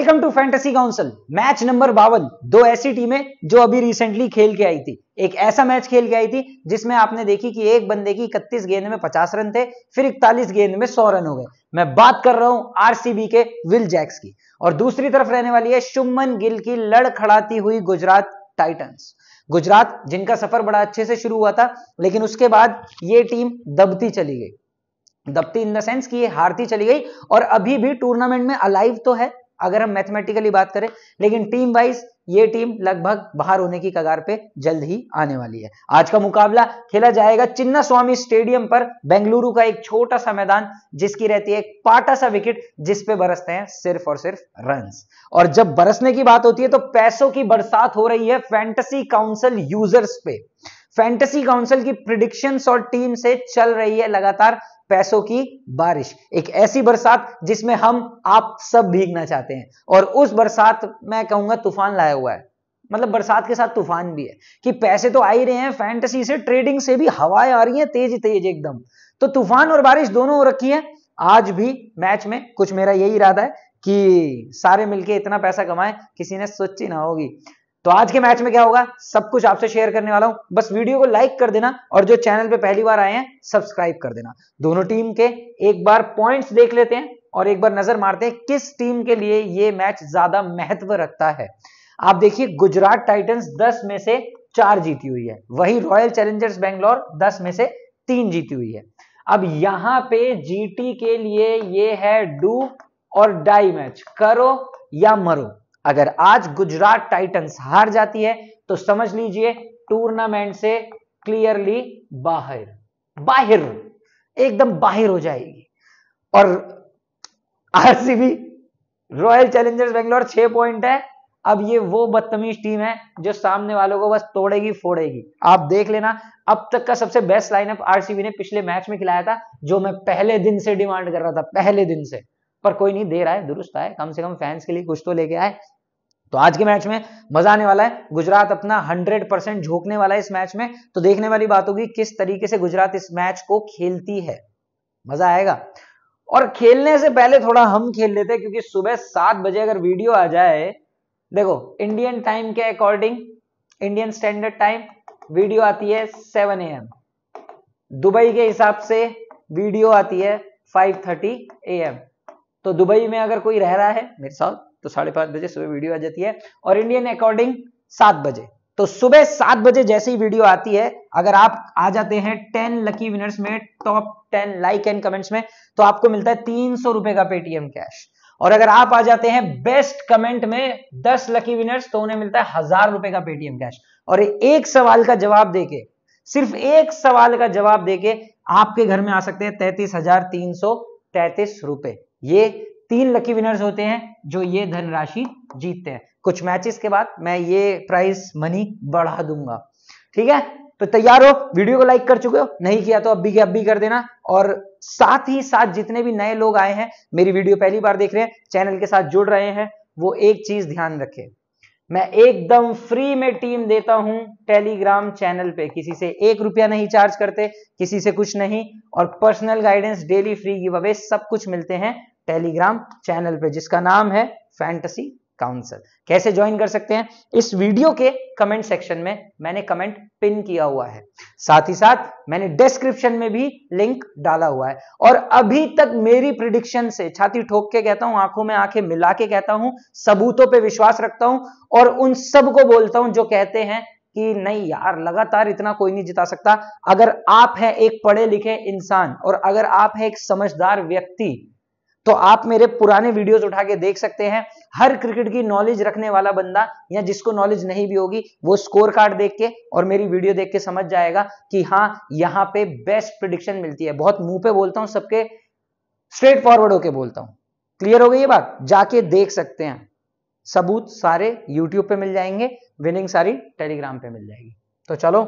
welcome to fantasy council match number बावन दो ऐसी टीमें जो अभी रिसेंटली खेल के आई थी एक ऐसा मैच खेल के आई थी जिसमें आपने देखी कि एक बंदे की इकतीस गेंद में 50 रन थे फिर इकतालीस गेंद में 100 रन हो गए मैं बात कर रहा हूं आरसीबी के विल जैक्स की और दूसरी तरफ रहने वाली है शुमन गिल की लड़खड़ाती हुई गुजरात टाइटन्स गुजरात जिनका सफर बड़ा अच्छे से शुरू हुआ था लेकिन उसके बाद ये टीम दबती चली गई दबती इन द सेंस कि ये हारती चली गई और अभी भी टूर्नामेंट में अलाइव तो है अगर हम मैथमेटिकली बात करें लेकिन टीम वाइज ये टीम लगभग बाहर होने की कगार पे जल्द ही आने वाली है आज का मुकाबला खेला जाएगा चिन्ना स्वामी स्टेडियम पर बेंगलुरु का एक छोटा सा मैदान जिसकी रहती है एक पाटा सा विकेट जिस पे बरसते हैं सिर्फ और सिर्फ रन और जब बरसने की बात होती है तो पैसों की बरसात हो रही है फैंटसी काउंसिल यूजर्स पे फैंटेसी काउंसिल की प्रिडिक्शंस और टीम से चल रही है लगातार पैसों की बारिश एक ऐसी बरसात जिसमें हम आप सब भीगना चाहते हैं और उस बरसात मैं कहूंगा तूफान लाया हुआ है मतलब बरसात के साथ तूफान भी है कि पैसे तो आ ही रहे हैं फैंटेसी से ट्रेडिंग से भी हवाएं आ रही हैं तेज तेज एकदम तो तूफान और बारिश दोनों हो रखी है आज भी मैच में कुछ मेरा यही इरादा है कि सारे मिलके इतना पैसा कमाए किसी ने सोची ना होगी तो आज के मैच में क्या होगा सब कुछ आपसे शेयर करने वाला हूं बस वीडियो को लाइक कर देना और जो चैनल पे पहली बार आए हैं सब्सक्राइब कर देना दोनों टीम के एक बार पॉइंट्स देख लेते हैं और एक बार नजर मारते हैं किस टीम के लिए ये मैच ज्यादा महत्व रखता है आप देखिए गुजरात टाइटन्स दस में से चार जीती हुई है वही रॉयल चैलेंजर्स बेंगलोर दस में से तीन जीती हुई है अब यहां पे जीटी के लिए ये है डू और डाई मैच करो या मरो अगर आज गुजरात टाइटंस हार जाती है तो समझ लीजिए टूर्नामेंट से क्लियरली बाहर बाहर एकदम बाहर हो जाएगी और आरसीबी रॉयल चैलेंजर्स बेंगलोर छह पॉइंट है अब ये वो बदतमीज टीम है जो सामने वालों को बस तोड़ेगी फोड़ेगी आप देख लेना अब तक का सबसे बेस्ट लाइनअप आरसीबी ने पिछले मैच में खिलाया था जो मैं पहले दिन से डिमांड कर रहा था पहले दिन से पर कोई नहीं दे रहा है दुरुस्त आए कम से कम फैंस के लिए कुछ तो लेके आए तो आज के मैच में मजा आने वाला है गुजरात अपना 100 परसेंट झोंकने वाला है इस मैच में तो देखने वाली बात होगी किस तरीके से गुजरात इस मैच को खेलती है मजा आएगा और खेलने से पहले थोड़ा हम खेल लेते हैं क्योंकि सुबह सात बजे अगर वीडियो आ जाए देखो इंडियन टाइम के according Indian standard time video आती है सेवन ए एम दुबई के हिसाब से वीडियो आती है फाइव थर्टी ए एम तो दुबई में अगर कोई रह रहा है मेरे साथ तो साढ़े पांच बजे सुबह वीडियो आ जाती है और इंडियन अकॉर्डिंग सात बजे तो सुबह सात बजे जैसे ही वीडियो आती है अगर आप आ जाते हैं टेन लकी विनर्स में top ten like and comments में तो आपको मिलता है तीन सौ रुपए का पेटीएम कैश और अगर आप आ जाते हैं बेस्ट कमेंट में दस लकी विनर्स तो उन्हें मिलता है हजार रुपए का पेटीएम कैश और एक सवाल का जवाब देके सिर्फ एक सवाल का जवाब देके आपके घर में आ सकते हैं तैतीस हजार तीन सौ तैतीस रुपए ये तीन लकी विनर्स होते हैं जो ये धनराशि जीतते हैं कुछ मैचेस के बाद मैं ये प्राइस मनी बढ़ा दूंगा ठीक है तो तैयार हो वीडियो को लाइक कर चुके हो नहीं किया तो अब भी अब भी कर देना और साथ ही साथ जितने भी नए लोग आए हैं मेरी वीडियो पहली बार देख रहे हैं चैनल के साथ जुड़ रहे हैं वो एक चीज ध्यान रखें मैं एकदम फ्री में टीम देता हूं टेलीग्राम चैनल पे किसी से एक रुपया नहीं चार्ज करते किसी से कुछ नहीं और personal guidance daily free give away सब कुछ मिलते हैं टेलीग्राम चैनल पे जिसका नाम है फैंटसी काउंसिल कैसे ज्वाइन कर सकते हैं इस वीडियो के कमेंट सेक्शन में मैंने कमेंट पिन किया हुआ है साथ ही साथ मैंने डिस्क्रिप्शन में भी लिंक डाला हुआ है और अभी तक मेरी प्रिडिक्शन से छाती ठोक के कहता हूं आंखों में आंखें मिला के कहता हूं सबूतों पे विश्वास रखता हूं और उन सबको बोलता हूं जो कहते हैं कि नहीं यार लगातार इतना कोई नहीं जिता सकता अगर आप है एक पढ़े लिखे इंसान और अगर आप है एक समझदार व्यक्ति तो आप मेरे पुराने वीडियोस उठा के देख सकते हैं हर क्रिकेट की नॉलेज रखने वाला बंदा या जिसको नॉलेज नहीं भी होगी वो स्कोर कार्ड देख के और मेरी वीडियो देख के समझ जाएगा कि हाँ यहाँ पे बेस्ट प्रिडिक्शन मिलती है बहुत मुंह पे बोलता हूं सबके स्ट्रेट फॉरवर्ड होके बोलता हूं क्लियर हो गई ये बात जाके देख सकते हैं सबूत सारे यूट्यूब पे मिल जाएंगे विनिंग सारी टेलीग्राम पे मिल जाएगी तो चलो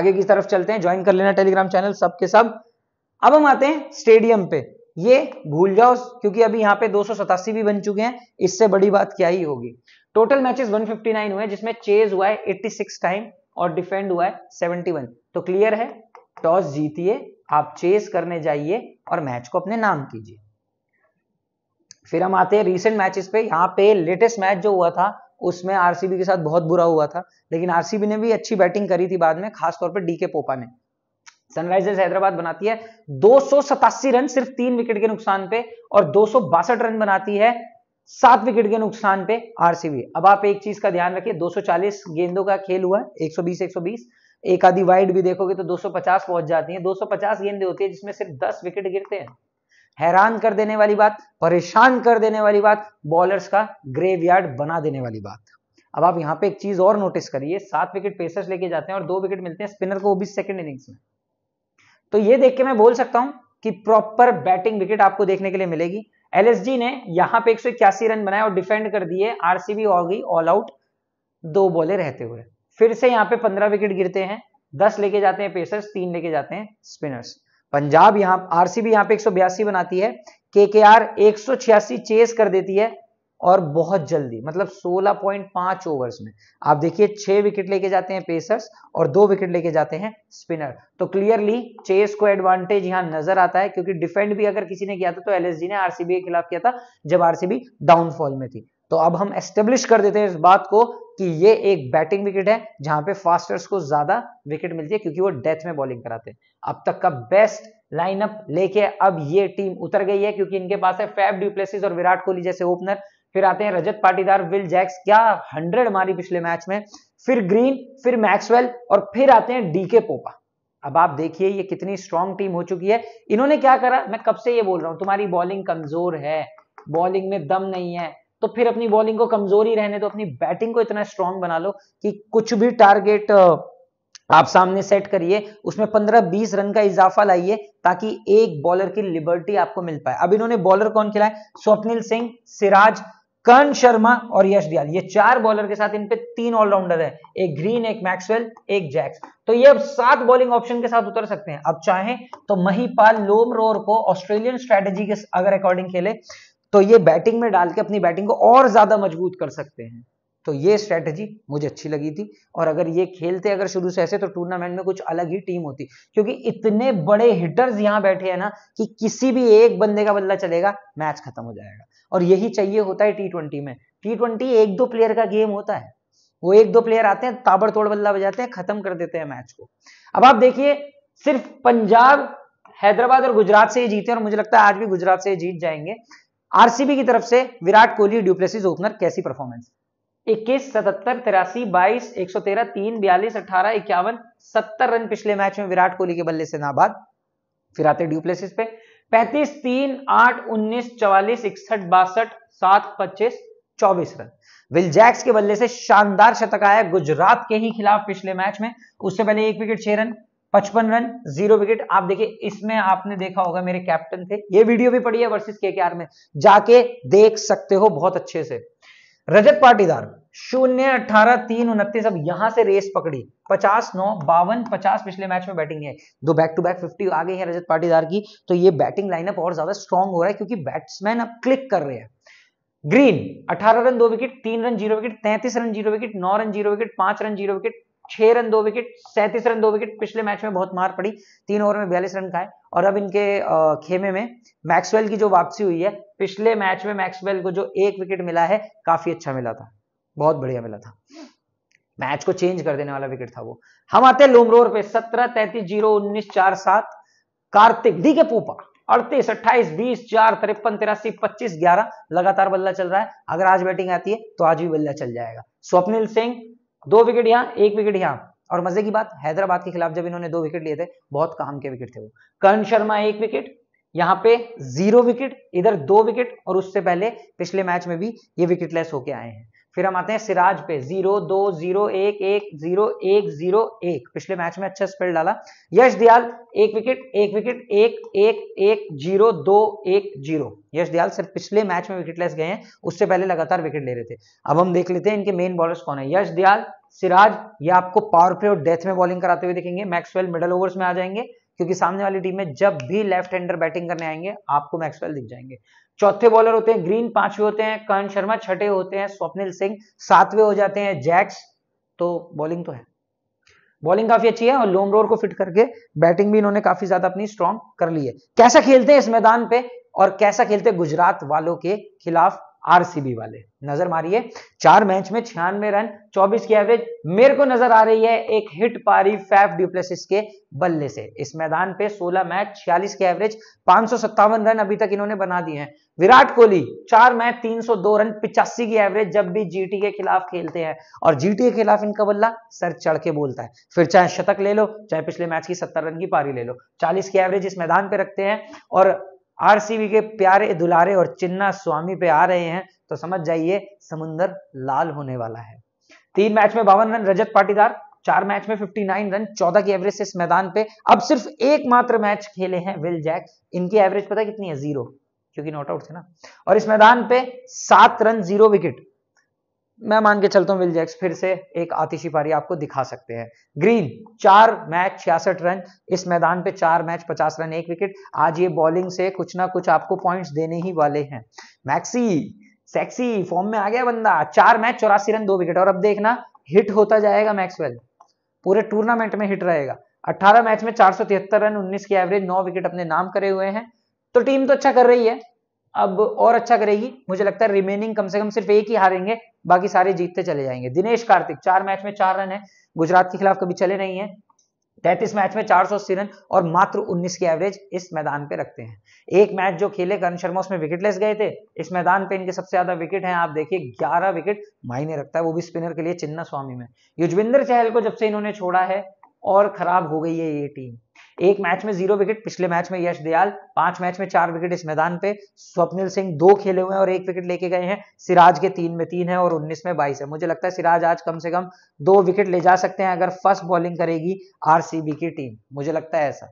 आगे की तरफ चलते हैं ज्वाइन कर लेना टेलीग्राम चैनल सबके सब अब हम आते हैं स्टेडियम पे ये भूल जाओ क्योंकि अभी यहाँ पे दो भी बन चुके हैं इससे बड़ी बात क्या ही होगी टोटल मैचेस 159 हुए जिसमें चेज हुआ है 86 टाइम और डिफेंड हुआ है 71 तो क्लियर है टॉस जीतिए आप चेज करने जाइए और मैच को अपने नाम कीजिए फिर हम आते हैं रिसेंट मैचेस पे यहाँ पे लेटेस्ट मैच जो हुआ था उसमें आरसीबी के साथ बहुत बुरा हुआ था लेकिन आरसीबी ने भी अच्छी बैटिंग करी थी बाद में खासतौर पर डीके पोपा ने सनराइजर्स हैदराबाद बनाती है दो रन सिर्फ तीन विकेट के नुकसान पे और दो रन बनाती है सात विकेट के नुकसान पे आरसीबी अब आप एक चीज का ध्यान रखिए 240 गेंदों का खेल हुआ है 120 120 एक आधी वाइड भी देखोगे तो 250 पहुंच जाती है 250 गेंदें होती है जिसमें सिर्फ 10 विकेट गिरते हैं हैरान कर देने वाली बात परेशान कर देने वाली बात बॉलर्स का ग्रेवयार्ड बना देने वाली बात अब आप यहाँ पे एक चीज और नोटिस करिए सात विकेट पेसर्स लेके जाते हैं और दो विकेट मिलते हैं स्पिनर को भी सेकंड इनिंग्स में तो ये देख के मैं बोल सकता हूं कि प्रॉपर बैटिंग विकेट आपको देखने के लिए मिलेगी एलएसजी ने यहां पे एक रन बनाए और डिफेंड कर दिए आरसीबी हो गई ऑल आउट दो बॉले रहते हुए फिर से यहाँ पे पंद्रह विकेट गिरते हैं दस लेके जाते हैं पेसर्स तीन लेके जाते हैं स्पिनर्स पंजाब यहाँ आरसीबी यहाँ पे एक बनाती है के के आर चेस कर देती है और बहुत जल्दी मतलब 16.5 ओवर्स में आप देखिए छह विकेट लेके जाते हैं पेसर्स और दो विकेट लेके जाते हैं स्पिनर तो क्लियरली चेस को एडवांटेज यहां नजर आता है क्योंकि डिफेंड भी अगर किसी ने किया था तो एलएसजी ने आरसीबी के खिलाफ किया था जब आरसीबी डाउनफॉल में थी तो अब हम एस्टेब्लिश कर देते हैं इस बात को कि ये एक बैटिंग विकेट है जहां पे फास्टर्स को ज्यादा विकेट मिलती है क्योंकि वो डेथ में बॉलिंग कराते हैं अब तक का बेस्ट लाइनअप लेके अब ये टीम उतर गई है क्योंकि इनके पास है फैब ड्यूप्लेसिस और विराट कोहली जैसे ओपनर फिर आते हैं रजत पाटीदार विल जैक्स क्या हंड्रेड मारी पिछले मैच में फिर ग्रीन फिर मैक्सवेल और फिर आते हैं डीके पोपा अब आप देखिए ये कितनी स्ट्रांग टीम हो चुकी है इन्होंने क्या करा मैं कब से ये बोल रहा हूं तुम्हारी बॉलिंग कमजोर है बॉलिंग में दम नहीं है तो फिर अपनी बॉलिंग को कमजोर ही रहने दो तो अपनी बैटिंग को इतना स्ट्रांग बना लो कि कुछ भी टारगेट आप सामने सेट करिए उसमें 15-20 रन का इजाफा लाइए ताकि एक बॉलर की लिबर्टी आपको मिल पाए अब इन्होंने बॉलर कौन खिलाए स्वप्निल सिंह सिराज कर्ण शर्मा और यश दयाल ये चार बॉलर के साथ इन पे तीन ऑलराउंडर है एक ग्रीन एक मैक्सवेल एक जैक्स तो ये अब सात बॉलिंग ऑप्शन के साथ उतर सकते हैं अब चाहें तो महीपाल लोम रोर को ऑस्ट्रेलियन स्ट्रेटेजी के अगर अकॉर्डिंग खेले तो ये बैटिंग में डाल के अपनी बैटिंग को और ज्यादा मजबूत कर सकते हैं तो ये स्ट्रैटेजी मुझे अच्छी लगी थी और अगर ये खेलते अगर शुरू से ऐसे तो टूर्नामेंट में कुछ अलग ही टीम होती क्योंकि इतने बड़े हिटर्स यहाँ बैठे हैं ना कि किसी भी एक बंदे का बदला चलेगा मैच खत्म हो जाएगा और यही चाहिए होता है टी ट्वेंटी में टी ट्वेंटी एक दो प्लेयर का गेम होता है वो एक दो प्लेयर आते हैं ताबड़तोड़ बदला बजाते हैं खत्म कर देते हैं मैच को अब आप देखिए सिर्फ पंजाब हैदराबाद और गुजरात से ही जीते और मुझे लगता है आज भी गुजरात से जीत जाएंगे आरसीबी की तरफ से विराट कोहली ड्यूप्लेसिस ओपनर कैसी परफॉर्मेंस इक्कीस सतहत्तर तिरासी बाईस एक सौ तेरह तीन बयालीस अठारह इक्यावन सत्तर रन पिछले मैच में विराट कोहली के बल्ले से नाबाद फिर आते ड्यूप्लेसिस पे पैंतीस तीन आठ उन्नीस चवालीस इकसठ बासठ सात पच्चीस चौबीस रन विल जैक्स के बल्ले से शानदार शतक आया गुजरात के ही खिलाफ पिछले मैच में उससे पहले एक विकेट छह रन पचपन रन जीरो विकेट आप देखिए इसमें आपने देखा होगा मेरे कैप्टन थे ये वीडियो भी पड़ी है वर्सेस केकेआर में जाके देख सकते हो बहुत अच्छे से रजत पाटीदार शून्य अठारह तीन उनतीस अब यहां से रेस पकड़ी पचास नौ बावन पचास पिछले मैच में बैटिंग है दो बैक टू बैक फिफ्टी आ गई है रजत पाटीदार की तो ये बैटिंग लाइनअप और ज्यादा स्ट्रांग हो रहा है क्योंकि बैट्समैन अब क्लिक कर रहे हैं ग्रीन अठारह रन दो विकेट तीन रन जीरो विकेट तैंतीस रन जीरो विकेट नौ रन जीरो विकेट पांच रन जीरो विकेट छह रन दो विकेट सैंतीस रन दो विकेट पिछले मैच में बहुत मार पड़ी तीन ओवर में बयालीस रन खाए और अब इनके खेमे में मैक्सवेल की जो वापसी हुई है पिछले मैच में मैक्सवेल को जो एक विकेट मिला है काफी अच्छा मिला था बहुत बढ़िया मिला था मैच को चेंज कर देने वाला विकेट था वो हम आते हैं लोमरोर पे सत्रह तैतीस जीरो उन्नीस चार सात कार्तिक दी के पोपा अड़तीस अट्ठाईस बीस चार तिरपन तिरासी पच्चीस ग्यारह लगातार बल्ला चल रहा है अगर आज बैटिंग आती है तो आज भी बल्ला चल जाएगा स्वप्निल सिंह दो विकेट यहाँ एक विकेट यहाँ और मजे की बात हैदराबाद के खिलाफ जब इन्होंने दो विकेट लिए थे बहुत काम के विकेट थे वो कर्ण शर्मा एक विकेट यहाँ पे जीरो विकेट इधर दो विकेट और उससे पहले पिछले मैच में भी ये विकेटलेस होके आए हैं फिर हम आते हैं सिराज पे जीरो दो जीरो एक एक जीरो एक जीरो एक पिछले मैच में अच्छा स्पेल डाला यश दयाल एक विकेट एक विकेट एक एक एक जीरो दो एक जीरो यश दयाल सिर्फ पिछले मैच में विकेट लेस गए हैं उससे पहले लगातार विकेट ले रहे थे अब हम देख लेते हैं इनके मेन बॉलर्स कौन है यश दयाल सिराज ये आपको पावर प्ले और डेथ में बॉलिंग कराते हुए देखेंगे मैक्सवेल मिडल ओवर्स में आ जाएंगे क्योंकि सामने वाली टीम में जब भी लेफ्ट हैंडर बैटिंग करने आएंगे आपको मैक्सवेल दिख जाएंगे चौथे बॉलर होते हैं ग्रीन पांचवे होते हैं कर्ण शर्मा छठे होते हैं स्वप्निल सिंह सातवें हो जाते हैं जैक्स तो बॉलिंग तो है बॉलिंग काफी अच्छी है और रोर को फिट करके बैटिंग भी इन्होंने काफी ज्यादा अपनी स्ट्रॉन्ग कर ली है कैसा खेलते हैं इस मैदान पे और कैसा खेलते हैं गुजरात वालों के खिलाफ आरसीबी वाले नजर मारिए चार मैच में छियानवे रन 24 की एवरेज मेरे को नजर आ रही है एक हिट पारी फैफ ड्यूप्लेसिस के बल्ले से इस मैदान पे 16 मैच 46 की एवरेज पांच रन अभी तक इन्होंने बना दिए हैं विराट कोहली चार मैच 302 रन पिचासी की एवरेज जब भी जीटी के खिलाफ खेलते हैं और जीटी के खिलाफ इनका बल्ला सर चढ़ के बोलता है फिर चाहे शतक ले लो चाहे पिछले मैच की सत्तर रन की पारी ले लो चालीस की एवरेज इस मैदान पे रखते हैं और आरसीबी के प्यारे दुलारे और चिन्ना स्वामी पे आ रहे हैं तो समझ जाइए समुंदर लाल होने वाला है तीन मैच में बावन रन रजत पाटीदार चार मैच में 59 रन 14 की एवरेज से इस मैदान पे अब सिर्फ एकमात्र मैच खेले हैं विल जैक इनकी एवरेज पता कितनी है जीरो क्योंकि नॉट आउट थे ना और इस मैदान पे सात रन जीरो विकेट मैं मान के चलता हूं विल जैक्स फिर से एक आतिशी पारी आपको दिखा सकते हैं ग्रीन चार मैच छियासठ रन इस मैदान पे चार मैच पचास रन एक विकेट आज ये बॉलिंग से कुछ ना कुछ आपको पॉइंट्स देने ही वाले हैं मैक्सी सेक्सी फॉर्म में आ गया बंदा चार मैच चौरासी रन दो विकेट और अब देखना हिट होता जाएगा मैक्सवेल पूरे टूर्नामेंट में हिट रहेगा 18 मैच में चार रन 19 की एवरेज 9 विकेट अपने नाम करे हुए हैं तो टीम तो अच्छा कर रही है अब और अच्छा करेगी मुझे लगता है रिमेनिंग कम से कम सिर्फ एक ही हारेंगे बाकी सारे जीतते चले जाएंगे दिनेश कार्तिक चार मैच में चार रन है गुजरात के खिलाफ कभी चले नहीं है तैतीस मैच में चार सौ रन और मात्र 19 की एवरेज इस मैदान पे रखते हैं एक मैच जो खेले करण शर्मा उसमें विकेटलेस गए थे इस मैदान पे इनके सबसे ज्यादा विकेट हैं आप देखिए 11 विकेट मायने रखता है वो भी स्पिनर के लिए चिन्ना स्वामी में युजविंदर चहल को जब से इन्होंने छोड़ा है और खराब हो गई है ये टीम एक मैच में जीरो विकेट पिछले मैच में यश दयाल पांच मैच में चार विकेट इस मैदान पे स्वप्निल सिंह दो खेले हुए हैं और एक विकेट लेके गए हैं सिराज के तीन में तीन है और उन्नीस में बाईस है मुझे लगता है सिराज आज कम से कम दो विकेट ले जा सकते हैं अगर फर्स्ट बॉलिंग करेगी आरसीबी की टीम मुझे लगता है ऐसा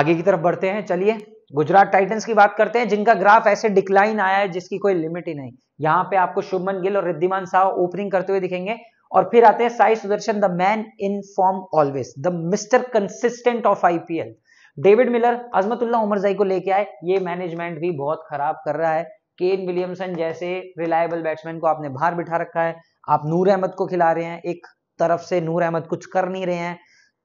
आगे की तरफ बढ़ते हैं चलिए गुजरात टाइटंस की बात करते हैं जिनका ग्राफ ऐसे डिक्लाइन आया है जिसकी कोई लिमिट ही नहीं यहाँ पे आपको शुभमन गिल और रिद्धिमान साह ओपनिंग करते हुए दिखेंगे और फिर आते हैं Sai Sudharsan the man in form always the mister consistent of IPL David Miller Azmatullah Omarzai को लेके आए ये मैनेजमेंट भी बहुत खराब कर रहा है केन विलियमसन जैसे रिलायबल बैट्समैन को आपने बाहर बिठा रखा है आप नूर अहमद को खिला रहे हैं एक तरफ से नूर अहमद कुछ कर नहीं रहे हैं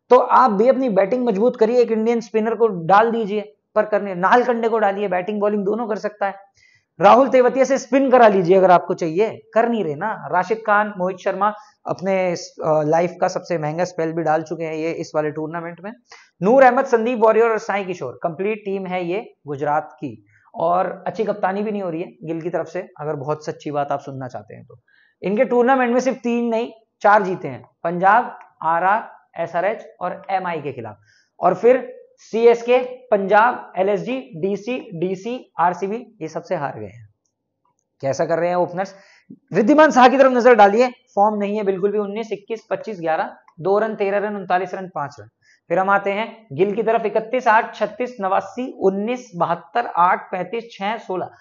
तो आप भी अपनी बैटिंग मजबूत करिए एक इंडियन स्पिनर को डाल दीजिए पर करने नाल कंडे को डालिए बैटिंग बॉलिंग दोनों कर सकता है राहुल तेवतिया से स्पिन करा लीजिए अगर आपको चाहिए कर नहीं रहे ना राशिद खान मोहित शर्मा अपने लाइफ का सबसे महंगा स्पेल भी डाल चुके हैं ये इस वाले टूर्नामेंट में नूर अहमद संदीप वॉरियर और साई किशोर कंप्लीट टीम है ये गुजरात की और अच्छी कप्तानी भी नहीं हो रही है गिल की तरफ से अगर बहुत सच्ची बात आप सुनना चाहते हैं तो इनके टूर्नामेंट में सिर्फ तीन नहीं चार जीते हैं Punjab R R S R H और एम आई के खिलाफ और फिर C S K Punjab L S G D C D C R C B ये सबसे हार गए हैं कैसा कर रहे हैं ओपनर्स रिद्धिमान शाह की तरफ नजर डालिए फॉर्म नहीं है बिल्कुल भी उन्नीस इक्कीस पच्चीस ग्यारह दो रन तेरह रन उनतालीस रन पांच रन फिर हम आते हैं गिल की तरफ इकतीस आठ छत्तीस नवासी उन्नीस बहत्तर आठ पैंतीस छह सोलह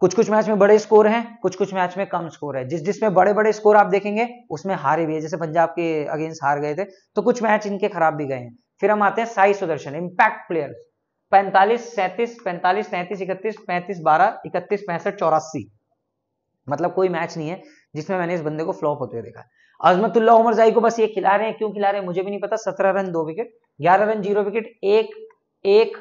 कुछ कुछ मैच में बड़े स्कोर हैं कुछ कुछ मैच में कम स्कोर है जिस जिसमें बड़े बड़े स्कोर आप देखेंगे उसमें हारे भी है जैसे पंजाब के अगेंस्ट हार गए थे तो कुछ मैच इनके खराब भी गए हैं फिर हम आते हैं साई सुदर्शन इंपैक्ट प्लेयर पैंतालीस सैंतीस पैंतालीस सैंतीस इकतीस पैंतीस बारह इकतीस पैंसठ चौरासी मतलब कोई मैच नहीं है जिसमें मैंने इस बंदे को फ्लॉप होते हुए देखा अजमतुल्ला उमर जाई को बस ये खिला रहे हैं क्यों खिला रहे हैं मुझे भी नहीं पता सत्रह रन दो विकेट ग्यारह रन जीरो विकेट एक एक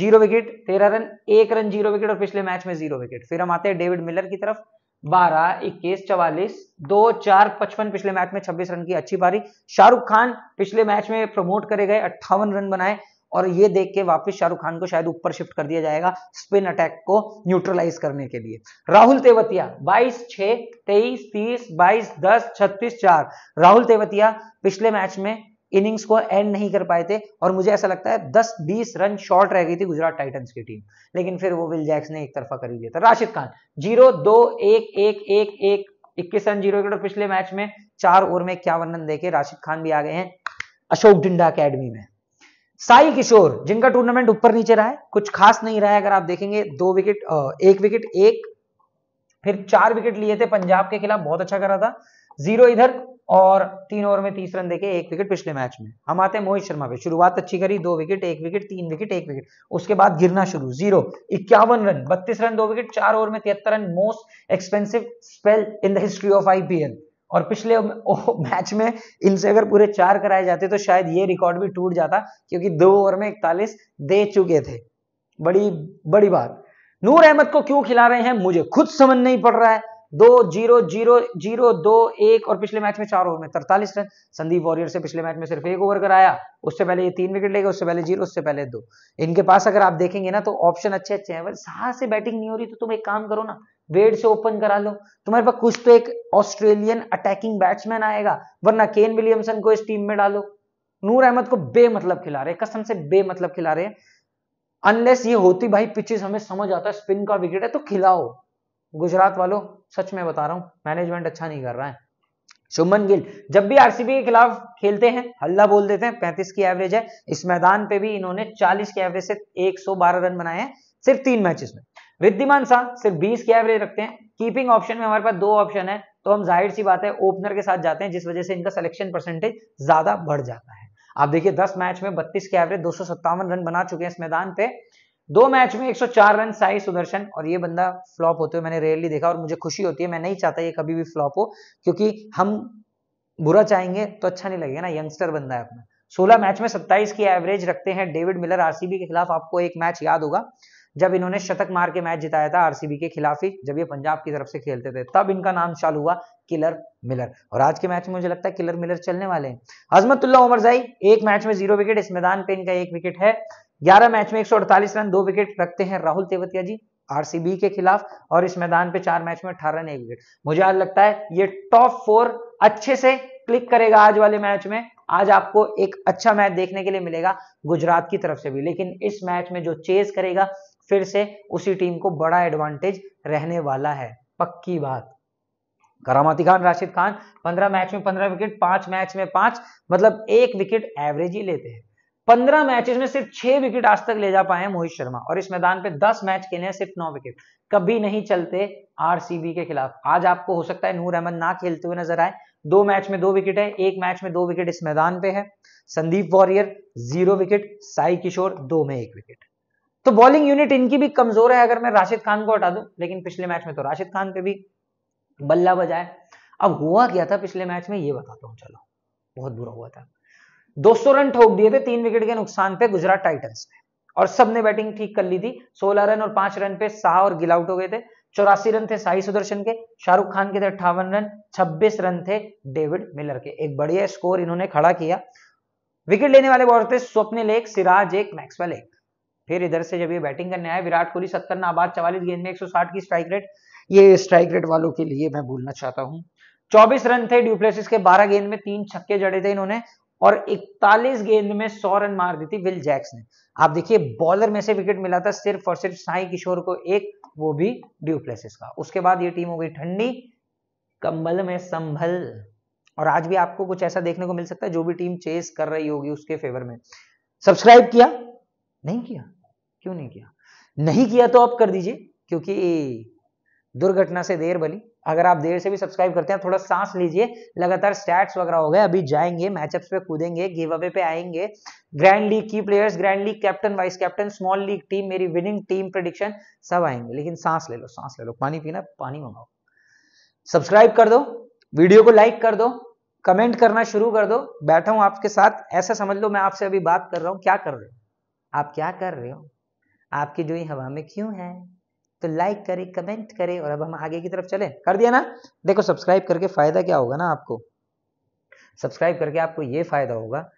जीरो विकेट तेरह रन एक रन जीरो विकेट और पिछले मैच में जीरो विकेट फिर हम आते हैं डेविड मिलर की तरफ बारह इक्कीस चवालीस दो चार पचपन पिछले मैच में छब्बीस रन की अच्छी पारी शाहरुख खान पिछले मैच में प्रमोट करे गए अट्ठावन रन बनाए और ये देख के वापस शाहरुख खान को शायद ऊपर शिफ्ट कर दिया जाएगा स्पिन अटैक को न्यूट्रलाइज करने के लिए राहुल तेवतिया 22 छह 23 30 22 10 36 4 राहुल तेवतिया पिछले मैच में इनिंग्स को एंड नहीं कर पाए थे और मुझे ऐसा लगता है दस बीस रन शॉर्ट रह गई थी गुजरात टाइटंस की टीम लेकिन फिर वो विल जैक्स ने एक तरफा कर लिया था राशिद खान जीरो दो एक एक एक एक इक्कीस रन जीरो विकेट पिछले मैच में चार ओवर में क्या रन देके राशिद खान भी आ गए हैं अशोक डिंडा अकेडमी में साई किशोर जिनका टूर्नामेंट ऊपर नीचे रहा है कुछ खास नहीं रहा है अगर आप देखेंगे दो विकेट एक विकेट एक फिर चार विकेट लिए थे पंजाब के खिलाफ बहुत अच्छा करा था जीरो इधर और तीन ओवर में तीस रन देखे एक विकेट पिछले मैच में हम आते हैं मोहित शर्मा पे शुरुआत अच्छी करी दो विकेट एक विकेट तीन विकेट एक विकेट उसके बाद गिरना शुरू जीरो इक्यावन रन बत्तीस रन दो विकेट चार ओवर में तिहत्तर run most expensive spell in the history of IPL और पिछले मैच में इनसे अगर पूरे चार कराए जाते तो शायद ये रिकॉर्ड भी टूट जाता क्योंकि दो ओवर में इकतालीस दे चुके थे बड़ी बड़ी बात नूर अहमद को क्यों खिला रहे हैं मुझे खुद समझ नहीं पड़ रहा है दो जीरो जीरो जीरो दो एक और पिछले मैच में चार ओवर में तरतालीस रन संदीप वॉरियर से पिछले मैच में सिर्फ एक ओवर कराया उससे पहले ये तीन विकेट लेगा उससे पहले जीरो उससे पहले दो इनके पास अगर आप देखेंगे ना तो ऑप्शन अच्छे अच्छे हैं सहा से बैटिंग नहीं हो रही तो तुम एक काम करो ना वेड से ओपन करा लो तुम्हारे पास कुछ तो एक ऑस्ट्रेलियन अटैकिंग बैट्समैन आएगा वरना केन विलियमसन को इस टीम में डालो नूर अहमद को बेमतलब खिला रहे कसम से बेमतलब खिला रहे हैं अनलेस ये होती भाई पिचेस हमें समझ आता है स्पिन का विकेट है तो खिलाओ गुजरात वालों सच में बता रहा हूं मैनेजमेंट अच्छा नहीं कर रहा है शुभमन गिल जब भी आरसीबी के खिलाफ खेलते हैं हल्ला बोल देते हैं 35 की एवरेज है इस मैदान पे भी इन्होंने 40 की एवरेज से 112 रन बनाए हैं सिर्फ तीन मैचेस में रिद्धिमान शाह सिर्फ 20 की एवरेज रखते हैं कीपिंग ऑप्शन में हमारे पास दो ऑप्शन है तो हम जाहिर सी बात है ओपनर के साथ जाते हैं जिस वजह से इनका सिलेक्शन परसेंटेज ज्यादा बढ़ जाता है आप देखिए दस मैच में बत्तीस के एवरेज दो रन बना चुके हैं इस मैदान पे दो मैच में 104 रन साई सुदर्शन और ये बंदा फ्लॉप होते हुए मैंने रेयरली देखा और मुझे खुशी होती है मैं नहीं चाहता ये कभी भी फ्लॉप हो क्योंकि हम बुरा चाहेंगे तो अच्छा नहीं लगेगा ना यंगस्टर बंदा है अपना 16 मैच में 27 की एवरेज रखते हैं डेविड मिलर आरसीबी के खिलाफ आपको एक मैच याद होगा जब इन्होंने शतक मार के मैच जिताया था आरसीबी के खिलाफ ही जब ये पंजाब की तरफ से खेलते थे तब इनका नाम चालू हुआ किलर मिलर और आज के मैच में मुझे लगता है किलर मिलर चलने वाले हैं अजमतुल्ला उमरजाई एक मैच में जीरो विकेट इस मैदान पे इनका एक विकेट है 11 मैच में 148 रन दो विकेट रखते हैं राहुल तेवतिया जी आरसीबी के खिलाफ और इस मैदान पे चार मैच में अठारह रन एक विकेट मुझे आज लगता है ये टॉप फोर अच्छे से क्लिक करेगा आज वाले मैच में आज आपको एक अच्छा मैच देखने के लिए मिलेगा गुजरात की तरफ से भी लेकिन इस मैच में जो चेज करेगा फिर से उसी टीम को बड़ा एडवांटेज रहने वाला है पक्की बात करामाती खान राशिद खान पंद्रह मैच में पंद्रह विकेट पांच मैच में पांच मतलब एक विकेट एवरेज ही लेते हैं पंद्रह मैचेस में सिर्फ छह विकेट आज तक ले जा पाए हैं मोहित शर्मा और इस मैदान पे दस मैच खेले हैं सिर्फ नौ विकेट कभी नहीं चलते आरसीबी के खिलाफ आज आपको हो सकता है नूर अहमद ना खेलते हुए नजर आए दो मैच में दो विकेट है एक मैच में दो विकेट इस मैदान पे है संदीप वॉरियर जीरो विकेट साई किशोर दो में एक विकेट तो बॉलिंग यूनिट इनकी भी कमजोर है अगर मैं राशिद खान को हटा दूं लेकिन पिछले मैच में तो राशिद खान पे भी बल्ला बजाए अब हुआ क्या था पिछले मैच में ये बताता हूँ चलो बहुत बुरा हुआ था 200 रन ठोक दिए थे तीन विकेट के नुकसान पे गुजरात टाइटंस ने और सबने बैटिंग ठीक कर ली थी 16 रन और पांच रन पे शाह और गिल आउट हो गए थे चौरासी रन थे साई सुदर्शन के शाहरुख खान के थे अट्ठावन रन 26 रन थे डेविड मिलर के एक बढ़िया स्कोर इन्होंने खड़ा किया विकेट लेने वाले बॉलर थे स्वप्निल एक सिराज एक मैक्सवेल एक फिर इधर से जब ये बैटिंग करने आए विराट कोहली सत्तर नाबाद चवालीस गेंद में साठ की स्ट्राइक रेट ये स्ट्राइक रेट वालों के लिए मैं भूलना चाहता हूँ 24 रन थे ड्यूप्लेसिस के 12 गेंद में तीन छक्के जड़े थे इन्होंने और 41 गेंद में 100 रन मार दी थी विल जैक्स ने आप देखिए बॉलर में से विकेट मिला था सिर्फ और सिर्फ साई किशोर को एक वो भी ड्यू का उसके बाद ये टीम हो गई ठंडी कंबल में संभल और आज भी आपको कुछ ऐसा देखने को मिल सकता है जो भी टीम चेस कर रही होगी उसके फेवर में सब्सक्राइब किया नहीं किया क्यों नहीं किया नहीं किया तो आप कर दीजिए क्योंकि दुर्घटना से देर बली अगर आप देर से भी सब्सक्राइब करते हैं थोड़ा सांस लीजिए लगातार स्टैट्स वगैरह हो गए अभी जाएंगे मैचअप्स पे कूदेंगे गिव अवे पे आएंगे ग्रैंड लीग की players grand league captain vice captain small league team मेरी विनिंग टीम प्रडिक्शन सब आएंगे लेकिन सांस ले लो सांस ले लो पानी पीना पानी मंगाओ सब्सक्राइब कर दो वीडियो को लाइक कर दो कमेंट करना शुरू कर दो बैठा हूं आपके साथ ऐसा समझ लो मैं आपसे अभी बात कर रहा हूं क्या कर रहे हो आप क्या कर रहे हो आपकी जो ही हवा में क्यों है तो लाइक करें कमेंट करें और अब हम आगे की तरफ चलें कर दिया ना देखो सब्सक्राइब करके फायदा क्या होगा ना आपको सब्सक्राइब करके आपको ये फायदा होगा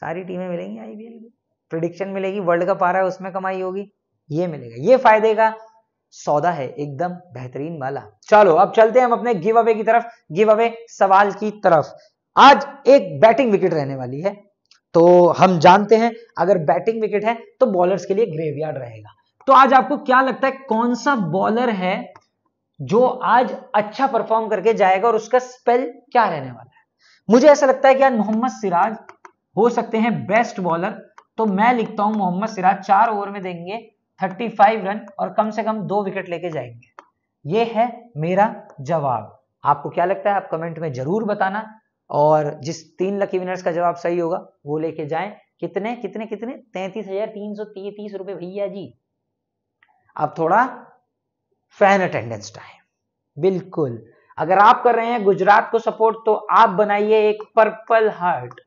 सारी टीमें मिलेंगी आईपीएल की प्रिडिक्शन मिलेगी वर्ल्ड कप आ रहा है उसमें कमाई होगी ये मिलेगा ये फायदे का सौदा है एकदम बेहतरीन वाला चलो अब चलते हैं हम अपने गिव अवे की तरफ गिव अवे सवाल की तरफ आज एक बैटिंग विकेट रहने वाली है तो हम जानते हैं अगर बैटिंग विकेट है तो बॉलर्स के लिए ग्रेवयार्ड रहेगा तो आज आपको क्या लगता है कौन सा बॉलर है जो आज अच्छा परफॉर्म करके जाएगा और उसका स्पेल क्या रहने वाला है मुझे ऐसा लगता है कि यार मोहम्मद सिराज हो सकते हैं बेस्ट बॉलर तो मैं लिखता हूं मोहम्मद सिराज चार ओवर में देंगे 35 रन और कम से कम दो विकेट लेके जाएंगे ये है मेरा जवाब आपको क्या लगता है आप कमेंट में जरूर बताना और जिस तीन लकी विनर्स का जवाब सही होगा वो लेके जाएं कितने कितने कितने तैतीस हजार तीन सौ तीस रुपए भैया जी आप थोड़ा फैन अटेंडेंस टाइम बिल्कुल अगर आप कर रहे हैं गुजरात को सपोर्ट तो आप बनाइए एक पर्पल हार्ट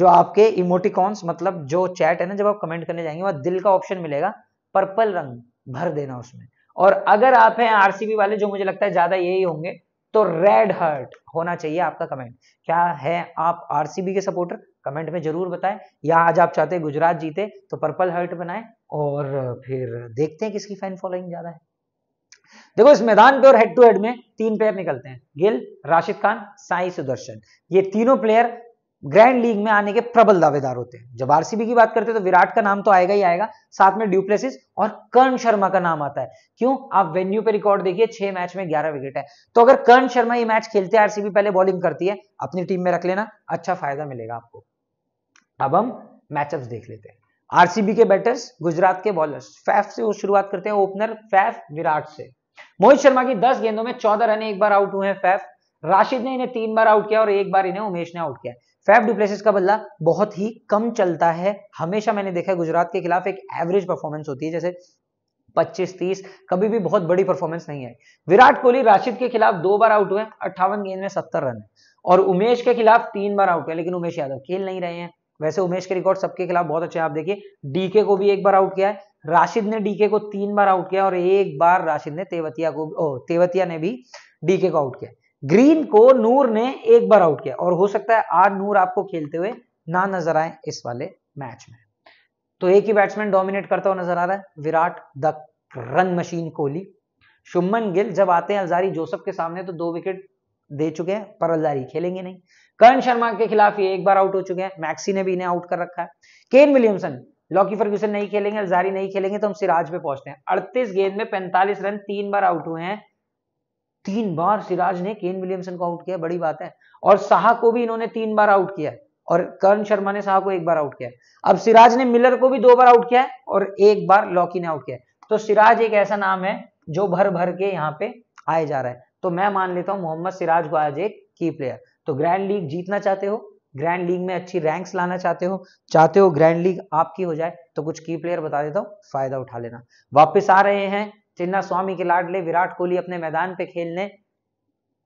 जो आपके इमोटिकॉन्स मतलब जो चैट है ना जब आप कमेंट करने जाएंगे वह दिल का ऑप्शन मिलेगा पर्पल रंग भर देना उसमें और अगर आप हैं आरसीबी वाले जो मुझे लगता है ज्यादा यही होंगे तो रेड हार्ट होना चाहिए आपका कमेंट क्या है आप आरसीबी के सपोर्टर कमेंट में जरूर बताएं या आज आप चाहते हैं गुजरात जीते तो पर्पल हार्ट बनाएं और फिर देखते हैं किसकी फैन फॉलोइंग ज्यादा है देखो इस मैदान पे और हेड टू हेड में तीन प्लेयर निकलते हैं गिल राशिद खान साई सुदर्शन ये तीनों प्लेयर ग्रैंड लीग में आने के प्रबल दावेदार होते हैं जब आरसीबी की बात करते हैं तो विराट का नाम तो आएगा ही आएगा साथ में ड्यूप्लेसिस और कर्ण शर्मा का नाम आता है क्यों आप वेन्यू पे रिकॉर्ड देखिए छह मैच में ग्यारह विकेट है तो अगर कर्ण शर्मा ये मैच खेलते हैं आरसीबी पहले बॉलिंग करती है अपनी टीम में रख लेना अच्छा फायदा मिलेगा आपको अब हम मैचअप देख लेते हैं आरसीबी के बैटर्स गुजरात के बॉलर्स फैफ से वो शुरुआत करते हैं ओपनर फैफ विराट से मोहित शर्मा की दस गेंदों में चौदह रन एक बार आउट हुए हैं फैफ राशिद ने इन्हें तीन बार आउट किया और एक बार इन्हें उमेश ने आउट किया फैफ डुप्लेसिस का बदला बहुत ही कम चलता है हमेशा मैंने देखा है गुजरात के खिलाफ एक एवरेज परफॉर्मेंस होती है जैसे 25-30 कभी भी बहुत बड़ी परफॉर्मेंस नहीं आई विराट कोहली राशिद के खिलाफ दो बार आउट हुए अट्ठावन गेंद में सत्तर रन है और उमेश के खिलाफ तीन बार आउट हुए लेकिन उमेश यादव खेल नहीं रहे हैं वैसे उमेश के रिकॉर्ड सबके खिलाफ बहुत अच्छे आप देखिए डीके को भी एक बार आउट किया है राशिद ने डीके को तीन बार आउट किया और एक बार राशिद ने तेवतिया को ओ, तेवतिया ने भी डीके को आउट किया ग्रीन को नूर ने एक बार आउट किया और हो सकता है आज नूर आपको खेलते हुए ना नजर आए इस वाले मैच में तो एक ही बैट्समैन डोमिनेट करता हुआ नजर आ रहा है Virat the run machine Kohli Shubman Gill जब आते हैं अलजारी जोसफ के सामने तो दो विकेट दे चुके हैं पर अलजारी खेलेंगे नहीं करण शर्मा के खिलाफ ये एक बार आउट हो चुके हैं मैक्सी ने भी इन्हें आउट कर रखा है केन विलियमसन लॉकी फर्ग्यूसन नहीं खेलेंगे अलजारी नहीं खेलेंगे तो हम सिराज पे पहुंचते हैं अड़तीस गेंद में पैंतालीस रन तीन बार आउट हुए हैं तीन बार सिराज ने केन विलियमसन को आउट किया बड़ी बात है और शाह को भी इन्होंने तीन बार आउट किया और करण शर्मा ने शाह को एक बार आउट किया अब सिराज ने मिलर को भी दो बार आउट किया है और एक बार लॉकी ने आउट किया तो सिराज एक ऐसा नाम है जो भर भर के यहाँ पे आए जा रहा है तो मैं मान लेता हूं मोहम्मद सिराज को आज एक की प्लेयर तो ग्रैंड लीग जीतना चाहते हो ग्रैंड लीग में अच्छी रैंक्स लाना चाहते हो चाहते हो ग्रैंड लीग आपकी हो जाए तो कुछ की प्लेयर बता देता हूँ फायदा उठा लेना वापस आ रहे हैं चिन्ना स्वामी के लाडले विराट कोहली अपने मैदान पे खेलने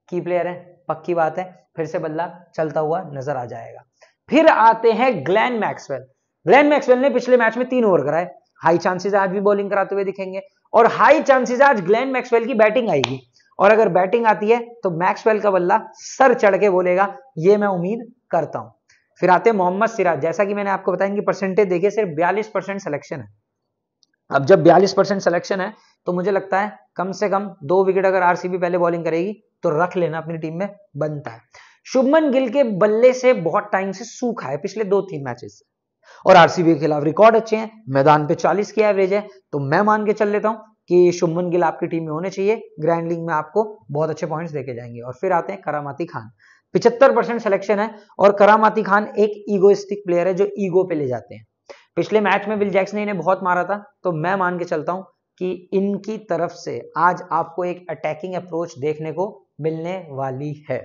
की प्लेयर है पक्की बात है फिर से बल्ला चलता हुआ नजर आ जाएगा फिर आते हैं ग्लैन मैक्सवेल ग्लैन मैक्सवेल ने पिछले मैच में तीन ओवर कराए हाई चांसेस आज भी बॉलिंग कराते हुए दिखेंगे और हाई चांसेस आज ग्लैन मैक्सवेल की बैटिंग आएगी और अगर बैटिंग आती है तो मैक्सवेल का बल्ला सर चढ़ के बोलेगा ये मैं उम्मीद करता हूं फिर आते हैं मोहम्मद सिराज जैसा कि मैंने आपको बताया इनकी परसेंटेज देखिए सिर्फ बयालीस परसेंट सिलेक्शन है अब जब बयालीस परसेंट सिलेक्शन है तो मुझे लगता है कम से कम दो विकेट अगर आरसीबी पहले बॉलिंग करेगी तो रख लेना अपनी टीम में बनता है शुभमन गिल के बल्ले से बहुत टाइम से सूखा है पिछले दो तीन मैचेस से और आरसीबी के खिलाफ रिकॉर्ड अच्छे हैं मैदान पे 40 की एवरेज है तो मैं मान के चल लेता हूं कि शुभमन गिल आपकी टीम में होने चाहिए ग्रैंड लीग में आपको बहुत अच्छे पॉइंट्स देके जाएंगे और फिर आते हैं करामाती खान पिछहत्तर परसेंट सिलेक्शन है और करामाती खान एक ईगोइस्टिक प्लेयर है जो ईगो पे ले जाते हैं पिछले मैच में विल जैक्स ने इन्हें बहुत मारा था तो मैं मान के चलता हूं कि इनकी तरफ से आज आपको एक अटैकिंग अप्रोच देखने को मिलने वाली है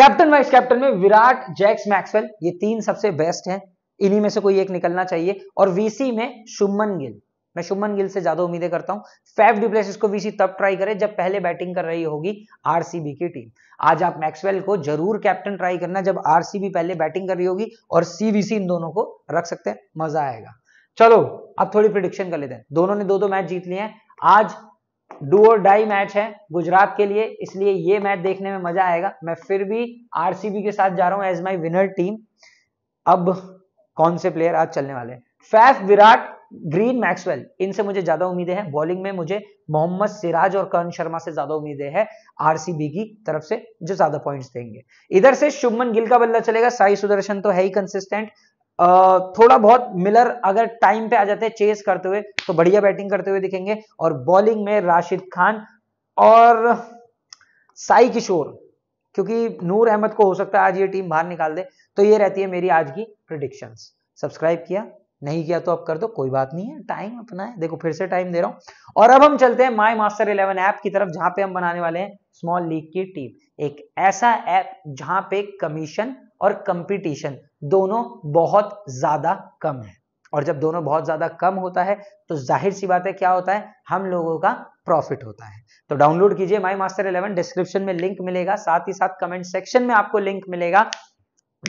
कैप्टन वाइस कैप्टन में विराट जैक्स मैक्सवेल ये तीन सबसे बेस्ट हैं इन्हीं में से कोई एक निकलना चाहिए और वीसी में शुभमन गिल मैं शुभमन गिल से ज्यादा उम्मीदें करता हूं फैफ डुप्लेसिस को वीसी तब ट्राई करे जब पहले बैटिंग कर रही होगी आरसीबी की टीम आज आप मैक्सवेल को जरूर कैप्टन ट्राई करना जब आरसीबी पहले बैटिंग कर रही होगी और सीवीसी इन दोनों को रख सकते हैं मजा आएगा चलो अब थोड़ी प्रिडिक्शन कर लेते हैं दोनों ने दो दो मैच जीत लिए हैं आज डू और डाई मैच है गुजरात के लिए इसलिए ये मैच देखने में मजा आएगा मैं फिर भी आरसीबी के साथ जा रहा हूं एज माई विनर टीम अब कौन से प्लेयर आज चलने वाले हैं फैफ विराट ग्रीन मैक्सवेल इनसे मुझे ज्यादा उम्मीदें हैं बॉलिंग में मुझे मोहम्मद सिराज और करण शर्मा से ज्यादा उम्मीदें हैं आरसीबी की तरफ से जो ज्यादा पॉइंट्स देंगे इधर से शुभमन गिल का बल्ला चलेगा साई सुदर्शन तो है ही कंसिस्टेंट थोड़ा बहुत मिलर अगर टाइम पे आ जाते हैं चेस करते हुए तो बढ़िया बैटिंग करते हुए दिखेंगे और बॉलिंग में राशिद खान और साई किशोर क्योंकि नूर अहमद को हो सकता है आज ये टीम बाहर निकाल दे तो ये रहती है मेरी आज की प्रिडिक्शंस सब्सक्राइब किया नहीं किया तो आप कर दो कोई बात नहीं है टाइम अपना है देखो फिर से टाइम दे रहा हूं और अब हम चलते हैं माई मास्टर इलेवन ऐप की तरफ जहां पे हम बनाने वाले हैं स्मॉल लीग की टीम एक ऐसा ऐप जहां पे कमीशन और कंपटीशन दोनों बहुत ज्यादा कम है और जब दोनों बहुत ज्यादा कम होता है तो जाहिर सी बात है क्या होता है हम लोगों का प्रॉफिट होता है तो डाउनलोड कीजिए माई मास्टर इलेवन डिस्क्रिप्शन में लिंक मिलेगा साथ ही साथ कमेंट सेक्शन में आपको लिंक मिलेगा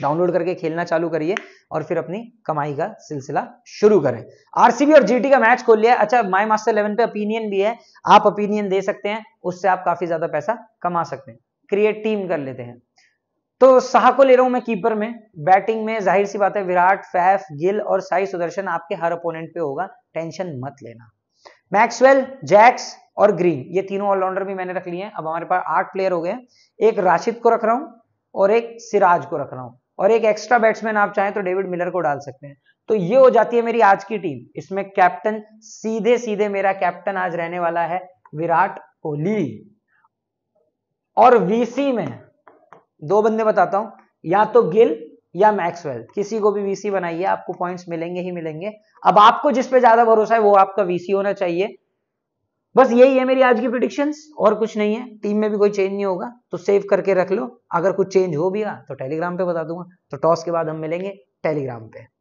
डाउनलोड करके खेलना चालू करिए और फिर अपनी कमाई का सिलसिला शुरू करें आरसीबी और जीटी का मैच खोल लिया अच्छा माई मास्टर इलेवन पे ओपिनियन भी है आप ओपिनियन दे सकते हैं उससे आप काफी ज्यादा पैसा कमा सकते हैं क्रिएट टीम कर लेते हैं तो शाह को ले रहा हूं मैं कीपर में बैटिंग में जाहिर सी बात है विराट फैफ गिल और साई सुदर्शन आपके हर अपोनेंट पे होगा टेंशन मत लेना मैक्सवेल जैक्स और ग्रीन ये तीनों ऑलराउंडर भी मैंने रख लिए हैं अब हमारे पास आठ प्लेयर हो गए एक राशिद को रख रहा हूं और एक सिराज को रख रहा हूं और एक एक्स्ट्रा बैट्समैन आप चाहें तो डेविड मिलर को डाल सकते हैं तो ये हो जाती है मेरी आज की टीम इसमें कैप्टन सीधे सीधे मेरा कैप्टन आज रहने वाला है विराट कोहली और वीसी में दो बंदे बताता हूं या तो गिल या मैक्सवेल किसी को भी वीसी बनाइए आपको पॉइंट्स मिलेंगे ही मिलेंगे अब आपको जिस पे ज्यादा भरोसा है वो आपका वीसी होना चाहिए बस यही है मेरी आज की प्रिडिक्शन और कुछ नहीं है टीम में भी कोई चेंज नहीं होगा तो सेव करके रख लो अगर कुछ चेंज हो भी तो टेलीग्राम पे बता दूंगा तो टॉस के बाद हम मिलेंगे टेलीग्राम पे